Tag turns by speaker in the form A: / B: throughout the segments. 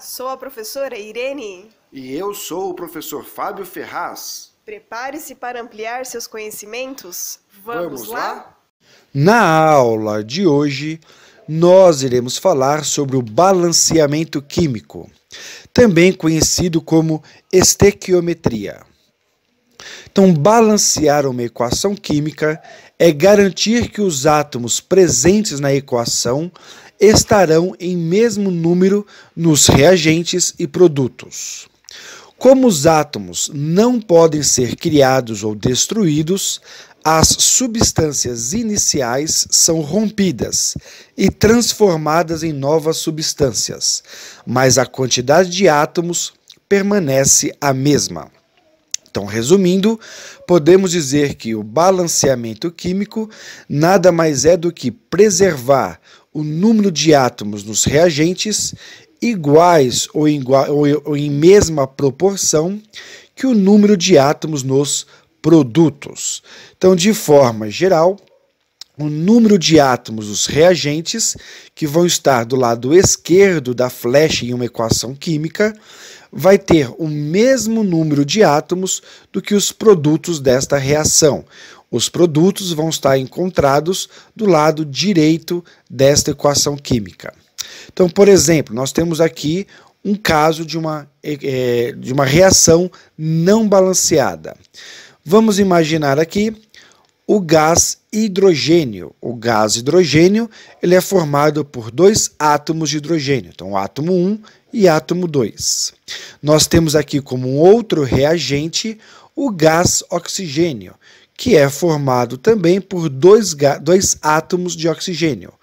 A: sou a professora Irene. E eu sou o professor Fábio Ferraz. Prepare-se para ampliar seus conhecimentos. Vamos, Vamos lá? lá? Na aula de hoje, nós iremos falar sobre o balanceamento químico, também conhecido como estequiometria. Então, balancear uma equação química é garantir que os átomos presentes na equação estarão em mesmo número nos reagentes e produtos. Como os átomos não podem ser criados ou destruídos, as substâncias iniciais são rompidas e transformadas em novas substâncias, mas a quantidade de átomos permanece a mesma. Então, resumindo, podemos dizer que o balanceamento químico nada mais é do que preservar o número de átomos nos reagentes iguais ou, ou, ou em mesma proporção que o número de átomos nos produtos. Então, de forma geral, o número de átomos dos reagentes que vão estar do lado esquerdo da flecha em uma equação química vai ter o mesmo número de átomos do que os produtos desta reação. Os produtos vão estar encontrados do lado direito desta equação química. Então, por exemplo, nós temos aqui um caso de uma, é, de uma reação não balanceada. Vamos imaginar aqui o gás hidrogênio. O gás hidrogênio ele é formado por dois átomos de hidrogênio, então átomo 1 e átomo 2. Nós temos aqui como outro reagente o gás oxigênio, que é formado também por dois, dois átomos de oxigênio,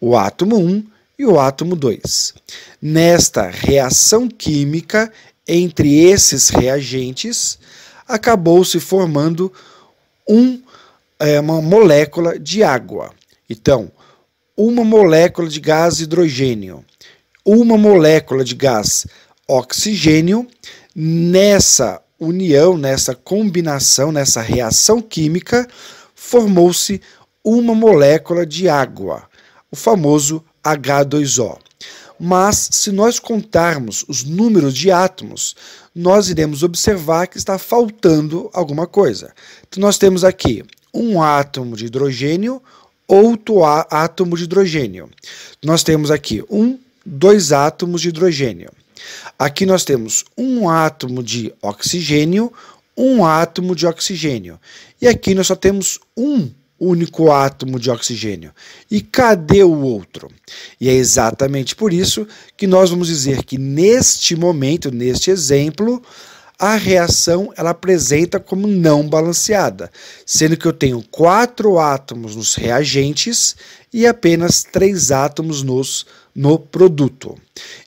A: o átomo 1 e o átomo 2. Nesta reação química entre esses reagentes, acabou se formando um, é, uma molécula de água. Então, uma molécula de gás hidrogênio, uma molécula de gás oxigênio, nessa união, nessa combinação, nessa reação química, formou-se uma molécula de água, o famoso H2O. Mas, se nós contarmos os números de átomos, nós iremos observar que está faltando alguma coisa. Então, nós temos aqui um átomo de hidrogênio, outro átomo de hidrogênio. Nós temos aqui um, dois átomos de hidrogênio. Aqui nós temos um átomo de oxigênio, um átomo de oxigênio. E aqui nós só temos um único átomo de oxigênio. E cadê o outro? E é exatamente por isso que nós vamos dizer que neste momento, neste exemplo, a reação ela apresenta como não balanceada, sendo que eu tenho quatro átomos nos reagentes e apenas três átomos nos no produto.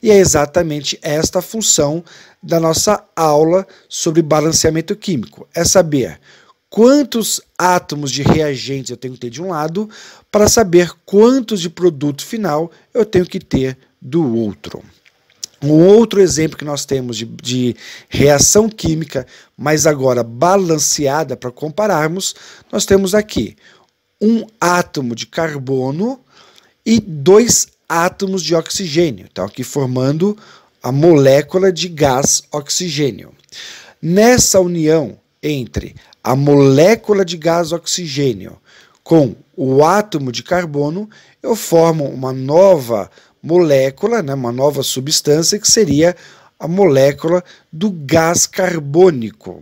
A: E é exatamente esta a função da nossa aula sobre balanceamento químico: é saber quantos átomos de reagentes eu tenho que ter de um lado para saber quantos de produto final eu tenho que ter do outro. Um outro exemplo que nós temos de, de reação química, mas agora balanceada para compararmos, nós temos aqui um átomo de carbono e dois átomos de oxigênio, então tá, aqui formando a molécula de gás oxigênio. Nessa união entre a molécula de gás oxigênio com o átomo de carbono, eu formo uma nova molécula, né, uma nova substância que seria a molécula do gás carbônico.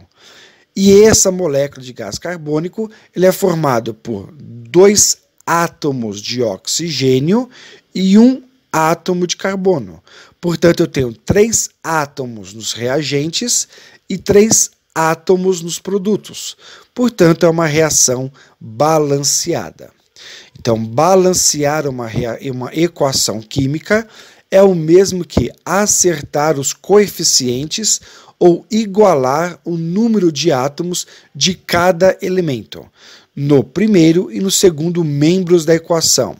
A: E essa molécula de gás carbônico ele é formado por dois átomos de oxigênio e um átomo de carbono. Portanto, eu tenho três átomos nos reagentes e três átomos nos produtos. Portanto, é uma reação balanceada. Então, balancear uma, uma equação química é o mesmo que acertar os coeficientes ou igualar o número de átomos de cada elemento, no primeiro e no segundo membros da equação.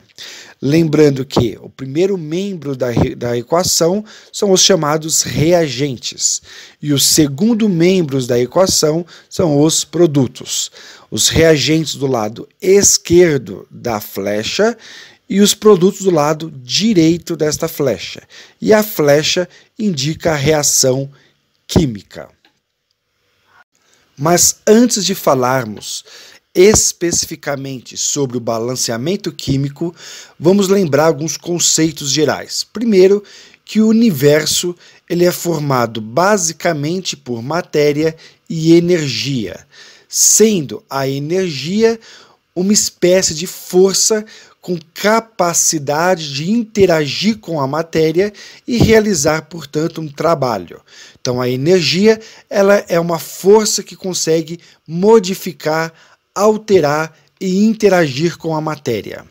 A: Lembrando que o primeiro membro da, da equação são os chamados reagentes e o segundo membro da equação são os produtos. Os reagentes do lado esquerdo da flecha e os produtos do lado direito desta flecha. E a flecha indica a reação química. Mas antes de falarmos especificamente sobre o balanceamento químico, vamos lembrar alguns conceitos gerais. Primeiro, que o universo ele é formado basicamente por matéria e energia, sendo a energia uma espécie de força com capacidade de interagir com a matéria e realizar, portanto, um trabalho. Então a energia, ela é uma força que consegue modificar alterar e interagir com a matéria.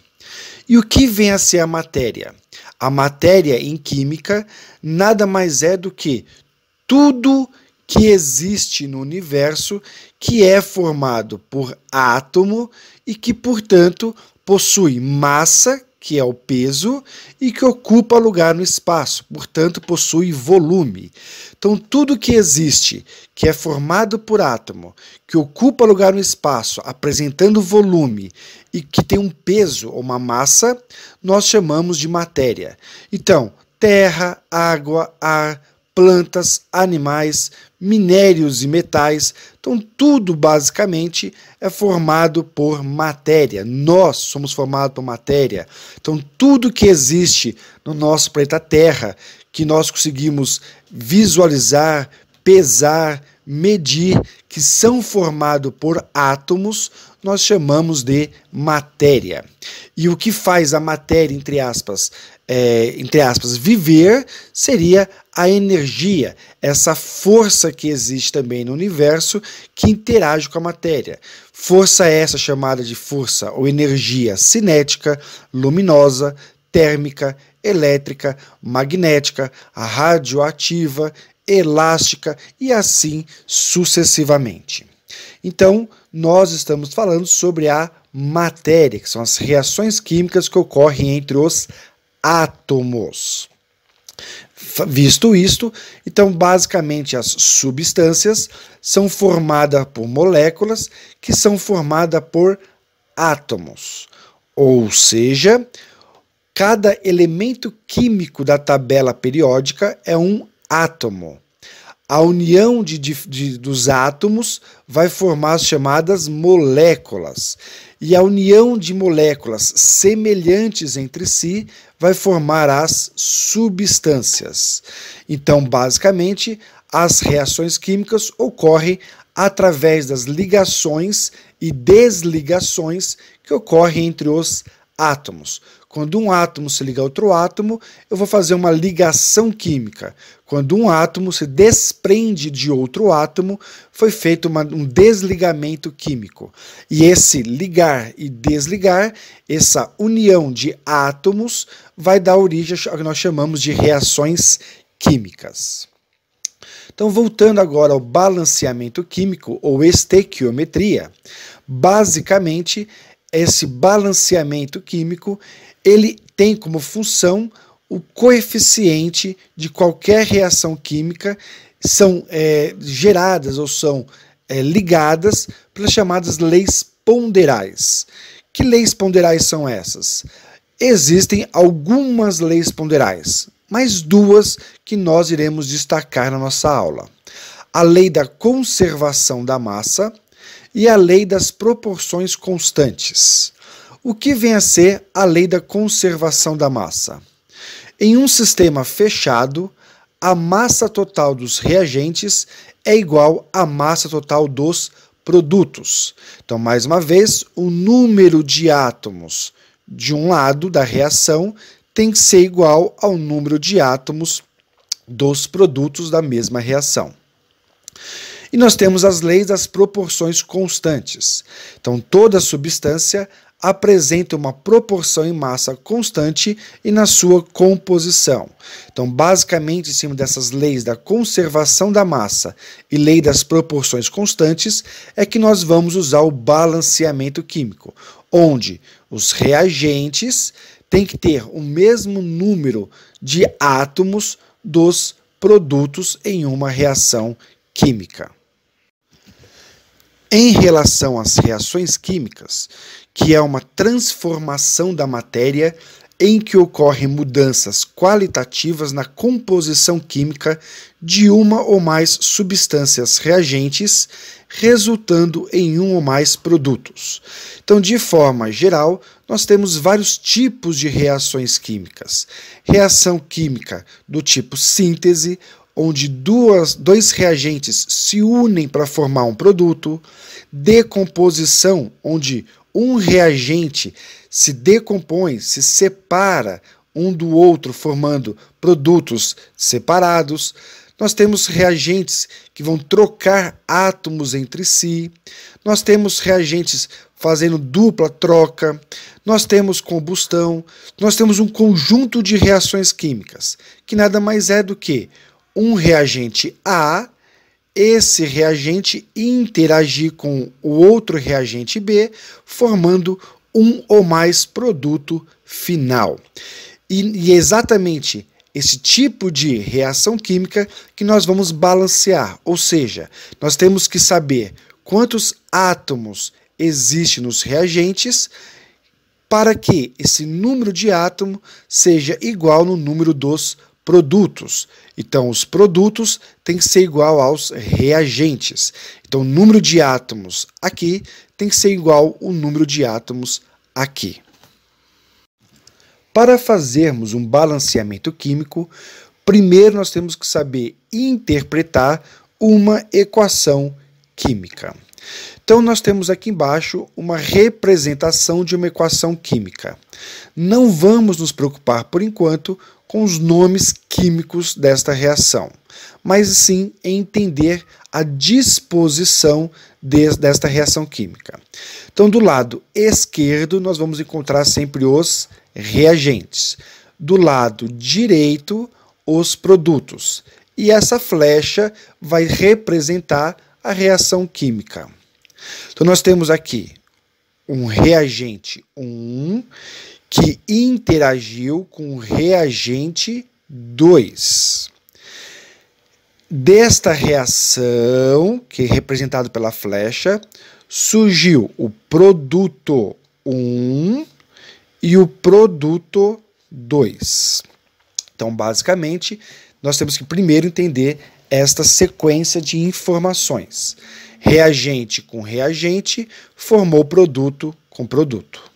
A: E o que vem a ser a matéria? A matéria em química nada mais é do que tudo que existe no universo que é formado por átomo e que, portanto, possui massa, que é o peso, e que ocupa lugar no espaço, portanto, possui volume. Então, tudo que existe, que é formado por átomo, que ocupa lugar no espaço, apresentando volume, e que tem um peso ou uma massa, nós chamamos de matéria. Então, terra, água, ar, plantas, animais, minérios e metais. Então, tudo basicamente é formado por matéria. Nós somos formados por matéria. Então, tudo que existe no nosso planeta Terra, que nós conseguimos visualizar, pesar, medir, que são formados por átomos, nós chamamos de matéria. E o que faz a matéria, entre aspas, é, entre aspas, viver seria a energia, essa força que existe também no universo que interage com a matéria. Força é essa chamada de força ou energia cinética, luminosa, térmica, elétrica, magnética, radioativa, elástica e assim sucessivamente. Então, nós estamos falando sobre a matéria, que são as reações químicas que ocorrem entre os átomos. Visto isto, então basicamente as substâncias são formadas por moléculas que são formadas por átomos. Ou seja, cada elemento químico da tabela periódica é um átomo a união de, de, dos átomos vai formar as chamadas moléculas. E a união de moléculas semelhantes entre si vai formar as substâncias. Então, basicamente, as reações químicas ocorrem através das ligações e desligações que ocorrem entre os átomos. Quando um átomo se liga a outro átomo, eu vou fazer uma ligação química. Quando um átomo se desprende de outro átomo, foi feito uma, um desligamento químico. E esse ligar e desligar, essa união de átomos, vai dar origem ao que nós chamamos de reações químicas. Então, voltando agora ao balanceamento químico ou estequiometria, basicamente esse balanceamento químico ele tem como função o coeficiente de qualquer reação química são é, geradas ou são é, ligadas pelas chamadas leis ponderais. Que leis ponderais são essas? Existem algumas leis ponderais, mas duas que nós iremos destacar na nossa aula: a lei da conservação da massa e a lei das proporções constantes. O que vem a ser a lei da conservação da massa? Em um sistema fechado, a massa total dos reagentes é igual à massa total dos produtos. Então, mais uma vez, o número de átomos de um lado da reação tem que ser igual ao número de átomos dos produtos da mesma reação. E nós temos as leis das proporções constantes. Então, toda substância apresenta uma proporção em massa constante e na sua composição. Então, basicamente, em cima dessas leis da conservação da massa e lei das proporções constantes, é que nós vamos usar o balanceamento químico, onde os reagentes têm que ter o mesmo número de átomos dos produtos em uma reação química. Em relação às reações químicas, que é uma transformação da matéria em que ocorrem mudanças qualitativas na composição química de uma ou mais substâncias reagentes, resultando em um ou mais produtos. Então, de forma geral, nós temos vários tipos de reações químicas. Reação química do tipo síntese, onde duas, dois reagentes se unem para formar um produto, decomposição, onde um reagente se decompõe, se separa um do outro, formando produtos separados. Nós temos reagentes que vão trocar átomos entre si. Nós temos reagentes fazendo dupla troca. Nós temos combustão. Nós temos um conjunto de reações químicas, que nada mais é do que um reagente A esse reagente interagir com o outro reagente B, formando um ou mais produto final. E, e, é exatamente esse tipo de reação química que nós vamos balancear, ou seja, nós temos que saber quantos átomos existem nos reagentes para que esse número de átomos seja igual no número dos produtos. Então, os produtos têm que ser igual aos reagentes. Então, o número de átomos aqui tem que ser igual o número de átomos aqui. Para fazermos um balanceamento químico, primeiro nós temos que saber interpretar uma equação química. Então, nós temos aqui embaixo uma representação de uma equação química. Não vamos nos preocupar, por enquanto, com os nomes químicos desta reação, mas sim entender a disposição de, desta reação química. Então, do lado esquerdo, nós vamos encontrar sempre os reagentes, do lado direito, os produtos, e essa flecha vai representar a reação química. Então, nós temos aqui um reagente 1 que interagiu com o reagente 2. Desta reação, que é representado pela flecha, surgiu o produto 1 um e o produto 2. Então, basicamente, nós temos que primeiro entender esta sequência de informações. Reagente com reagente formou produto com produto.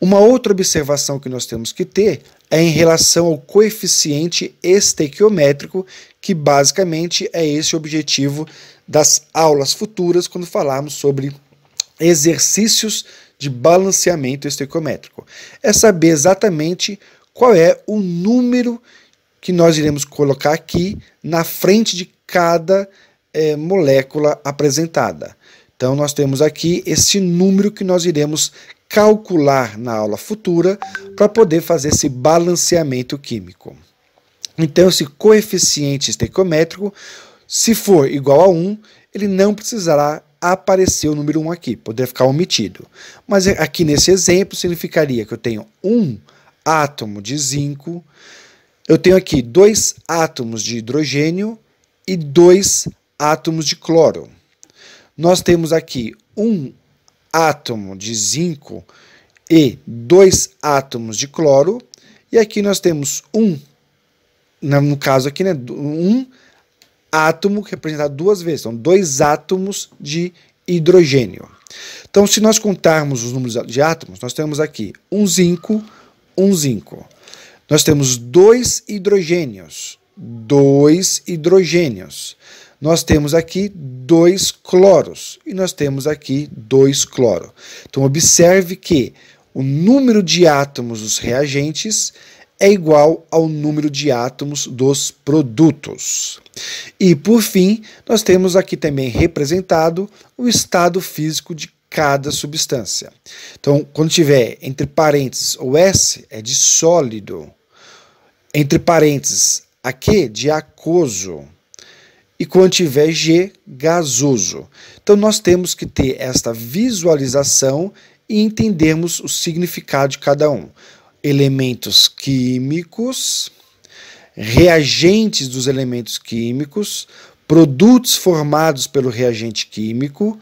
A: Uma outra observação que nós temos que ter é em relação ao coeficiente estequiométrico, que basicamente é esse o objetivo das aulas futuras quando falarmos sobre exercícios de balanceamento estequiométrico. É saber exatamente qual é o número que nós iremos colocar aqui na frente de cada é, molécula apresentada. Então, nós temos aqui esse número que nós iremos calcular na aula futura para poder fazer esse balanceamento químico. Então, esse coeficiente estequiométrico, se for igual a 1, ele não precisará aparecer o número 1 aqui, poderia ficar omitido. Mas aqui nesse exemplo, significaria que eu tenho um átomo de zinco, eu tenho aqui dois átomos de hidrogênio e dois átomos de cloro. Nós temos aqui um átomo de zinco e dois átomos de cloro. E aqui nós temos um, no caso aqui, né, um átomo representado é duas vezes, então dois átomos de hidrogênio. Então, se nós contarmos os números de átomos, nós temos aqui um zinco, um zinco. Nós temos dois hidrogênios, dois hidrogênios nós temos aqui dois cloros e nós temos aqui dois cloro. Então, observe que o número de átomos dos reagentes é igual ao número de átomos dos produtos. E por fim, nós temos aqui também representado o estado físico de cada substância. Então, quando tiver entre parênteses o S é de sólido, entre parênteses aqui de aquoso, e quando tiver G, gasoso. Então, nós temos que ter esta visualização e entendermos o significado de cada um. Elementos químicos, reagentes dos elementos químicos, produtos formados pelo reagente químico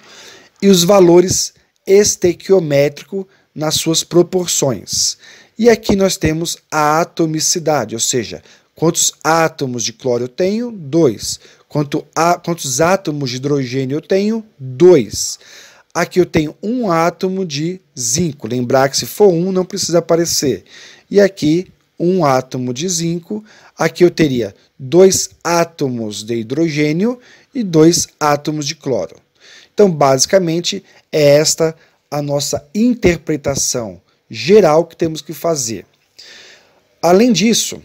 A: e os valores estequiométrico nas suas proporções. E aqui nós temos a atomicidade, ou seja, quantos átomos de cloro eu tenho? Dois. Quanto a, quantos átomos de hidrogênio eu tenho? Dois. Aqui eu tenho um átomo de zinco. Lembrar que se for um, não precisa aparecer. E aqui, um átomo de zinco. Aqui eu teria dois átomos de hidrogênio e dois átomos de cloro. Então, basicamente, é esta a nossa interpretação geral que temos que fazer. Além disso,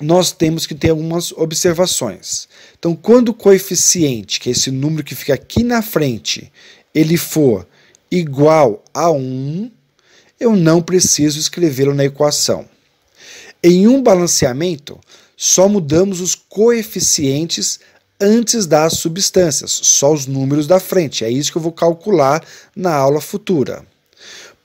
A: nós temos que ter algumas observações. Então, quando o coeficiente, que é esse número que fica aqui na frente, ele for igual a 1, eu não preciso escrevê-lo na equação. Em um balanceamento, só mudamos os coeficientes antes das substâncias, só os números da frente. É isso que eu vou calcular na aula futura.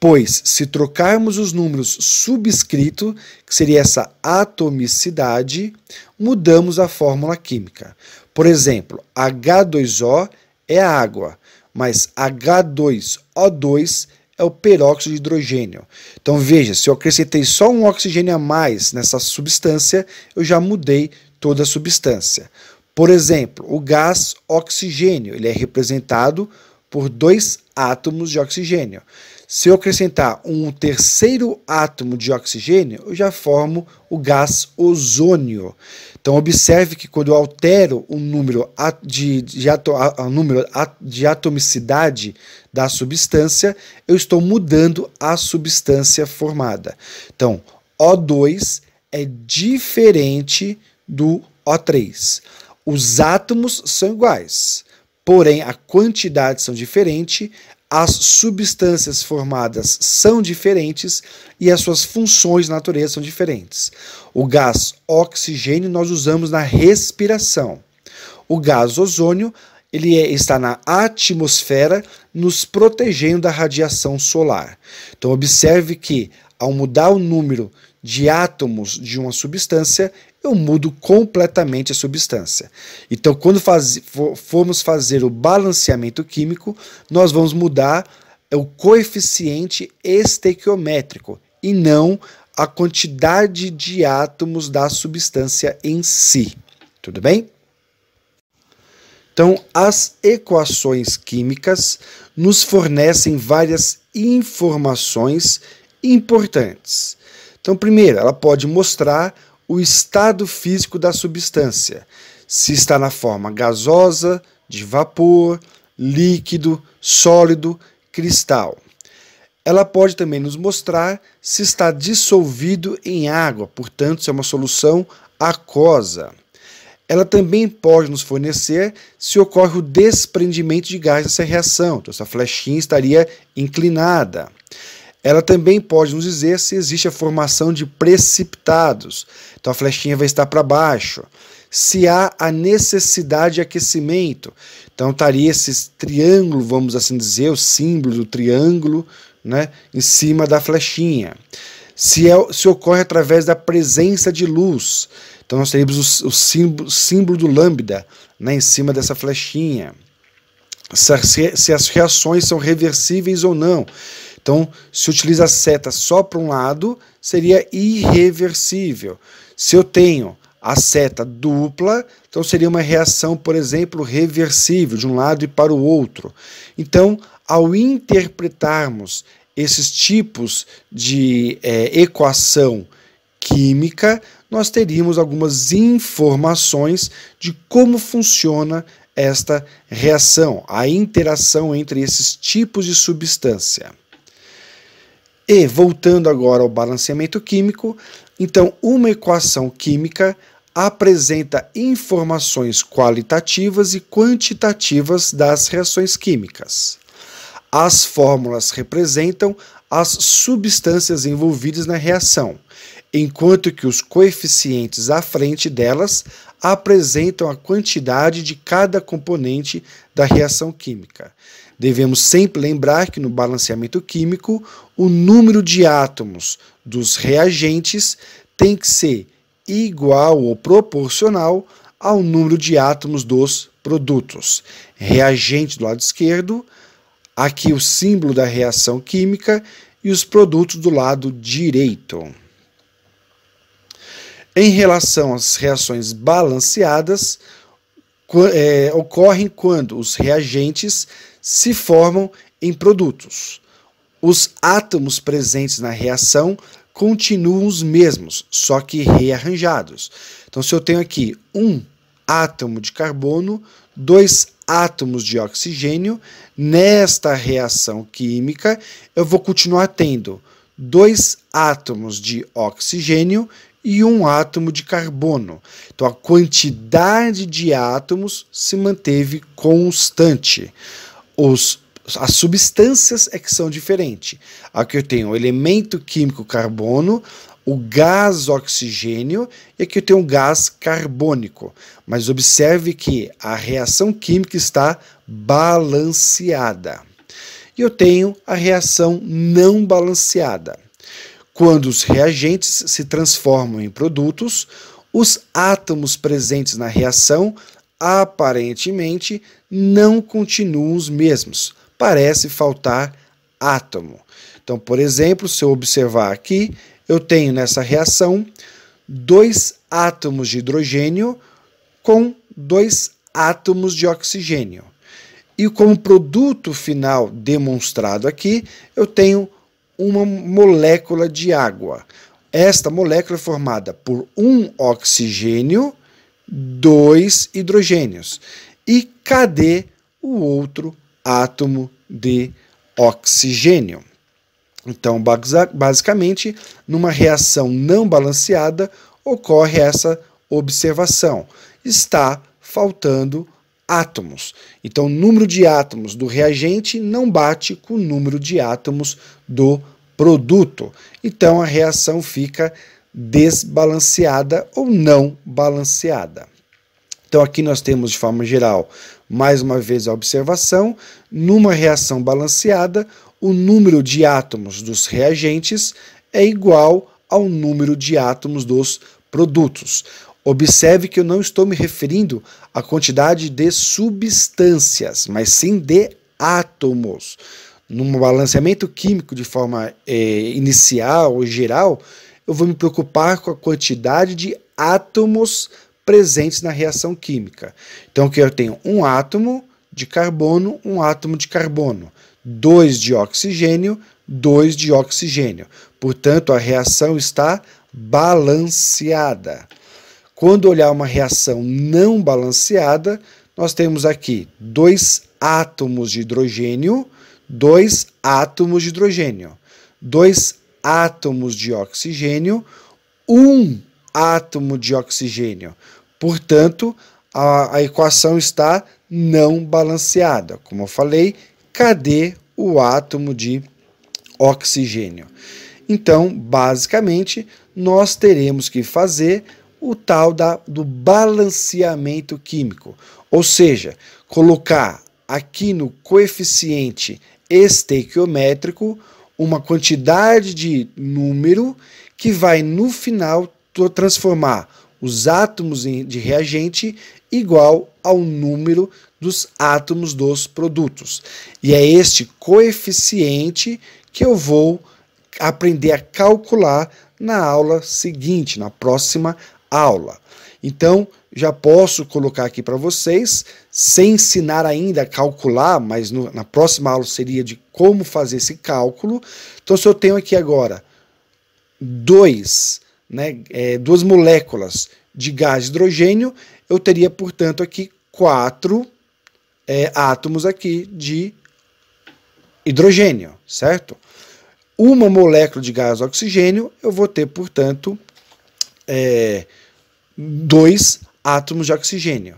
A: Pois, se trocarmos os números subscrito, que seria essa atomicidade, mudamos a fórmula química. Por exemplo, H2O é a água, mas H2O2 é o peróxido de hidrogênio. Então veja, se eu acrescentei só um oxigênio a mais nessa substância, eu já mudei toda a substância. Por exemplo, o gás oxigênio, ele é representado por dois átomos de oxigênio. Se eu acrescentar um terceiro átomo de oxigênio, eu já formo o gás ozônio. Então, observe que quando eu altero o número de, de, ato, a, número de atomicidade da substância, eu estou mudando a substância formada. Então, O2 é diferente do O3. Os átomos são iguais, porém a quantidade são diferentes, as substâncias formadas são diferentes e as suas funções na natureza são diferentes. O gás oxigênio nós usamos na respiração. O gás ozônio ele é, está na atmosfera, nos protegendo da radiação solar. Então observe que ao mudar o número de átomos de uma substância, eu mudo completamente a substância. Então, quando faz, for, formos fazer o balanceamento químico, nós vamos mudar o coeficiente estequiométrico e não a quantidade de átomos da substância em si. Tudo bem? Então, as equações químicas nos fornecem várias informações importantes. Então, primeiro, ela pode mostrar o estado físico da substância, se está na forma gasosa, de vapor, líquido, sólido, cristal. Ela pode também nos mostrar se está dissolvido em água, portanto, se é uma solução aquosa. Ela também pode nos fornecer se ocorre o desprendimento de gás nessa reação, então essa flechinha estaria inclinada. Ela também pode nos dizer se existe a formação de precipitados. Então a flechinha vai estar para baixo. Se há a necessidade de aquecimento. Então estaria esse triângulo, vamos assim dizer, o símbolo do triângulo, né, em cima da flechinha. Se, é, se ocorre através da presença de luz. Então nós teríamos o, o símbolo, símbolo, do lambda né, em cima dessa flechinha. Se, se as reações são reversíveis ou não. Então, se utiliza a seta só para um lado, seria irreversível. Se eu tenho a seta dupla, então seria uma reação, por exemplo, reversível de um lado e para o outro. Então, ao interpretarmos esses tipos de é, equação química, nós teríamos algumas informações de como funciona esta reação, a interação entre esses tipos de substância. E voltando agora ao balanceamento químico, então uma equação química apresenta informações qualitativas e quantitativas das reações químicas. As fórmulas representam as substâncias envolvidas na reação, enquanto que os coeficientes à frente delas apresentam a quantidade de cada componente da reação química. Devemos sempre lembrar que no balanceamento químico, o número de átomos dos reagentes tem que ser igual ou proporcional ao número de átomos dos produtos. Reagente do lado esquerdo, aqui o símbolo da reação química e os produtos do lado direito. Em relação às reações balanceadas, é, ocorrem quando os reagentes se formam em produtos. Os átomos presentes na reação continuam os mesmos, só que rearranjados. Então, se eu tenho aqui um átomo de carbono, dois átomos de oxigênio, nesta reação química eu vou continuar tendo dois átomos de oxigênio e um átomo de carbono. Então a quantidade de átomos se manteve constante os as substâncias é que são diferentes. Aqui eu tenho o elemento químico carbono, o gás oxigênio e aqui eu tenho o gás carbônico. Mas observe que a reação química está balanceada. E eu tenho a reação não balanceada. Quando os reagentes se transformam em produtos, os átomos presentes na reação aparentemente não continuam os mesmos. Parece faltar átomo. Então, por exemplo, se eu observar aqui, eu tenho nessa reação dois átomos de hidrogênio com dois átomos de oxigênio. E como produto final demonstrado aqui, eu tenho uma molécula de água. Esta molécula é formada por um oxigênio, dois hidrogênios. E cadê o outro átomo de oxigênio? Então, basicamente, numa reação não balanceada, ocorre essa observação. Está faltando átomos. Então, o número de átomos do reagente não bate com o número de átomos do produto. Então, a reação fica desbalanceada ou não balanceada. Então aqui nós temos de forma geral, mais uma vez a observação, numa reação balanceada, o número de átomos dos reagentes é igual ao número de átomos dos produtos. Observe que eu não estou me referindo à quantidade de substâncias, mas sim de átomos. Num balanceamento químico de forma é, inicial ou geral, eu vou me preocupar com a quantidade de átomos presentes na reação química. Então, aqui eu tenho um átomo de carbono, um átomo de carbono, dois de oxigênio, dois de oxigênio. Portanto, a reação está balanceada. Quando olhar uma reação não balanceada, nós temos aqui dois átomos de hidrogênio, dois átomos de hidrogênio, dois átomos de oxigênio, um átomo de oxigênio. Portanto, a, a equação está não balanceada. Como eu falei, cadê o átomo de oxigênio? Então, basicamente, nós teremos que fazer o tal da, do balanceamento químico, ou seja, colocar aqui no coeficiente estequiométrico uma quantidade de número que vai no final transformar os átomos de reagente igual ao número dos átomos dos produtos. E é este coeficiente que eu vou aprender a calcular na aula seguinte, na próxima aula. Então, já posso colocar aqui para vocês, sem ensinar ainda a calcular, mas no, na próxima aula seria de como fazer esse cálculo. Então, se eu tenho aqui agora 2 né, é, duas moléculas de gás hidrogênio, eu teria, portanto, aqui quatro é, átomos aqui de hidrogênio, certo? Uma molécula de gás oxigênio, eu vou ter, portanto, é, dois átomos de oxigênio.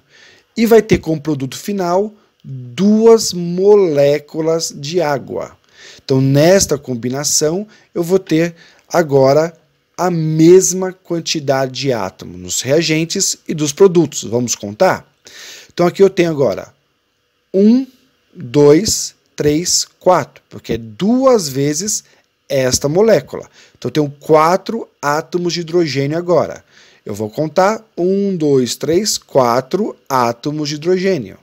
A: E vai ter como produto final duas moléculas de água. Então, nesta combinação, eu vou ter agora a mesma quantidade de átomo nos reagentes e dos produtos. Vamos contar? Então aqui eu tenho agora 1, 2, 3, 4, porque é duas vezes esta molécula. Então eu tenho quatro átomos de hidrogênio agora. Eu vou contar 1, 2, 3, 4 átomos de hidrogênio.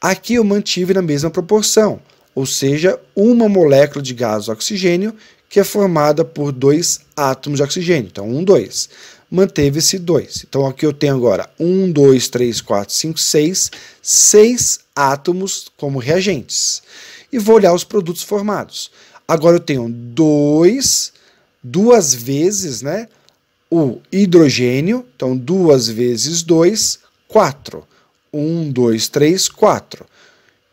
A: Aqui eu mantive na mesma proporção, ou seja, uma molécula de gás oxigênio que é formada por dois átomos de oxigênio. Então, um, dois. Manteve-se dois. Então, aqui eu tenho agora um, dois, três, quatro, cinco, seis, seis átomos como reagentes. E vou olhar os produtos formados. Agora eu tenho dois, duas vezes, né? O hidrogênio, então duas vezes dois, quatro. Um, dois, três, quatro.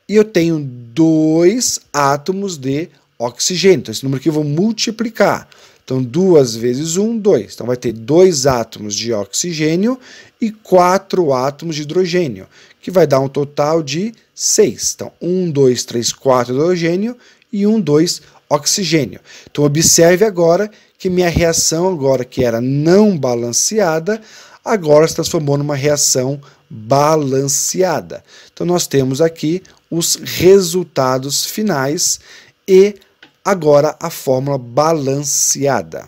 A: E eu tenho dois átomos de oxigênio. Então, esse número aqui eu vou multiplicar. Então, 2 vezes 1, um, 2. Então, vai ter 2 átomos de oxigênio e 4 átomos de hidrogênio, que vai dar um total de 6. Então, 1, 2, 3, 4 hidrogênio e 1, um, 2 oxigênio. Então, observe agora que minha reação, agora que era não balanceada, agora se transformou numa reação balanceada. Então, nós temos aqui os resultados finais e Agora a fórmula balanceada.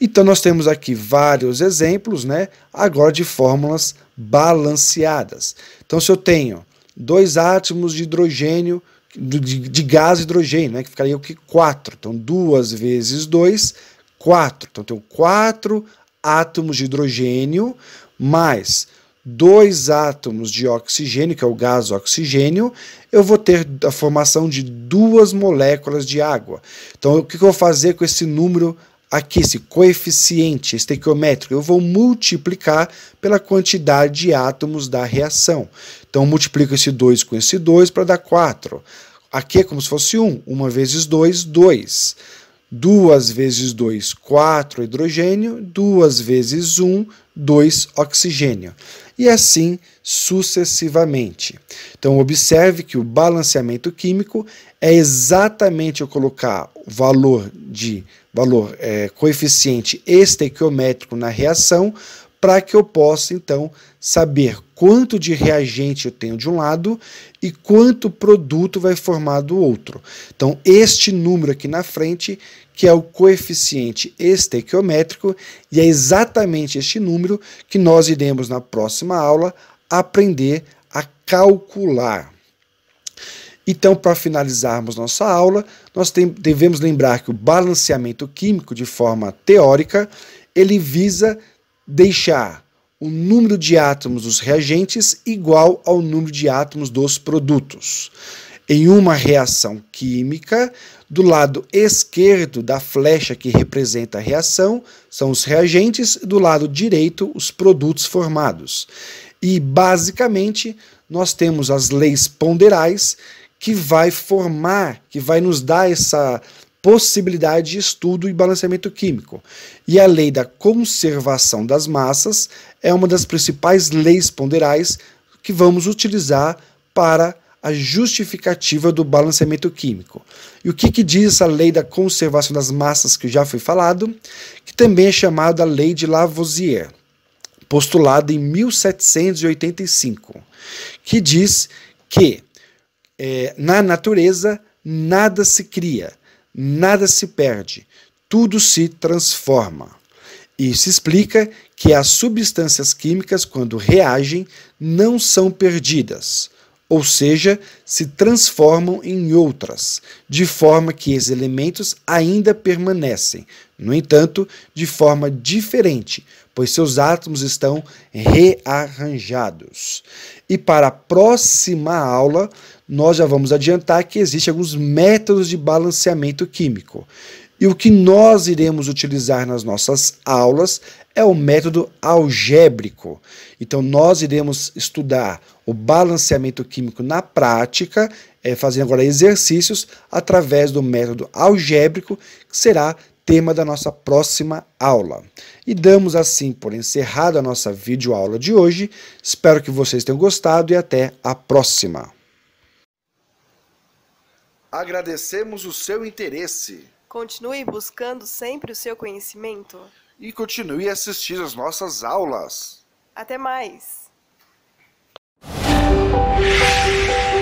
A: Então nós temos aqui vários exemplos, né? Agora de fórmulas balanceadas. Então se eu tenho dois átomos de hidrogênio de, de gás hidrogênio, né? Que ficaria o que Quatro. Então duas vezes dois, quatro. Então tenho quatro átomos de hidrogênio mais dois átomos de oxigênio, que é o gás oxigênio, eu vou ter a formação de duas moléculas de água. Então, o que eu vou fazer com esse número aqui, esse coeficiente estequiométrico? Eu vou multiplicar pela quantidade de átomos da reação. Então, multiplico esse 2 com esse 2 para dar 4. Aqui é como se fosse 1. Um. 1 vezes 2, 2. 2 vezes 2, 4 hidrogênio. 2 vezes 1, um, 2 oxigênio. E assim sucessivamente. Então, observe que o balanceamento químico é exatamente eu colocar valor de valor é, coeficiente estequiométrico na reação para que eu possa então saber quanto de reagente eu tenho de um lado e quanto produto vai formar do outro. Então, este número aqui na frente que é o coeficiente estequiométrico, e é exatamente este número que nós iremos na próxima aula aprender a calcular. Então, para finalizarmos nossa aula, nós devemos lembrar que o balanceamento químico, de forma teórica, ele visa deixar o número de átomos dos reagentes igual ao número de átomos dos produtos em uma reação química. Do lado esquerdo da flecha que representa a reação são os reagentes, do lado direito, os produtos formados. E basicamente, nós temos as leis ponderais que vai formar, que vai nos dar essa possibilidade de estudo e balanceamento químico. E a lei da conservação das massas é uma das principais leis ponderais que vamos utilizar para a justificativa do balanceamento químico. E o que, que diz essa lei da conservação das massas que já foi falado, que também é chamada lei de Lavoisier, postulada em 1785, que diz que é, na natureza nada se cria, nada se perde, tudo se transforma. Isso explica que as substâncias químicas, quando reagem, não são perdidas, ou seja, se transformam em outras, de forma que esses elementos ainda permanecem, no entanto, de forma diferente, pois seus átomos estão rearranjados. E para a próxima aula, nós já vamos adiantar que existem alguns métodos de balanceamento químico. E o que nós iremos utilizar nas nossas aulas é o método algébrico. Então, nós iremos estudar o balanceamento químico na prática, é, fazendo agora exercícios através do método algébrico, que será tema da nossa próxima aula. E damos assim por encerrada a nossa videoaula de hoje. Espero que vocês tenham gostado e até a próxima. Agradecemos o seu interesse. Continue buscando sempre o seu conhecimento. E continue assistindo as nossas aulas. Até mais! Música